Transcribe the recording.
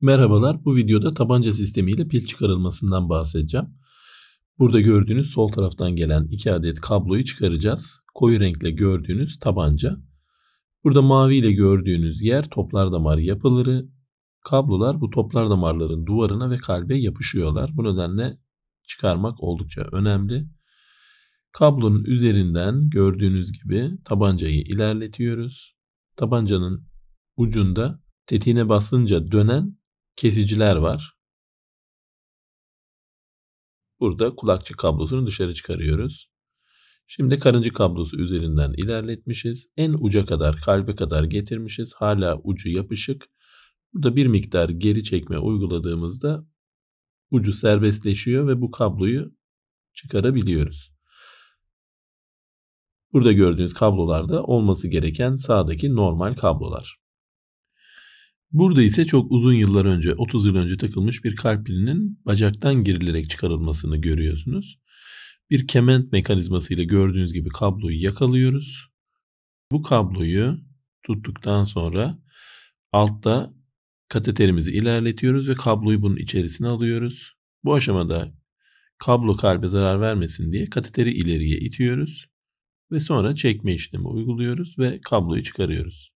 Merhabalar, bu videoda tabanca sistemiyle pil çıkarılmasından bahsedeceğim. Burada gördüğünüz sol taraftan gelen iki adet kabloyu çıkaracağız. Koyu renkle gördüğünüz tabanca. Burada mavi ile gördüğünüz yer toplar damar yapıları. Kablolar bu toplar damarların duvarına ve kalbe yapışıyorlar. Bu nedenle çıkarmak oldukça önemli. Kablonun üzerinden gördüğünüz gibi tabancayı ilerletiyoruz. Tabancanın ucunda tetiğine basınca dönen kesiciler var. Burada kulakçı kablosunu dışarı çıkarıyoruz. Şimdi karıncı kablosu üzerinden ilerletmişiz. En uca kadar, kalbe kadar getirmişiz. Hala ucu yapışık. Burada bir miktar geri çekme uyguladığımızda ucu serbestleşiyor ve bu kabloyu çıkarabiliyoruz. Burada gördüğünüz kablolarda olması gereken sağdaki normal kablolar. Burada ise çok uzun yıllar önce, 30 yıl önce takılmış bir kalp pilinin bacaktan girilerek çıkarılmasını görüyorsunuz. Bir kement mekanizması ile gördüğünüz gibi kabloyu yakalıyoruz. Bu kabloyu tuttuktan sonra altta kateterimizi ilerletiyoruz ve kabloyu bunun içerisine alıyoruz. Bu aşamada kablo kalbe zarar vermesin diye kateteri ileriye itiyoruz ve sonra çekme işlemi uyguluyoruz ve kabloyu çıkarıyoruz.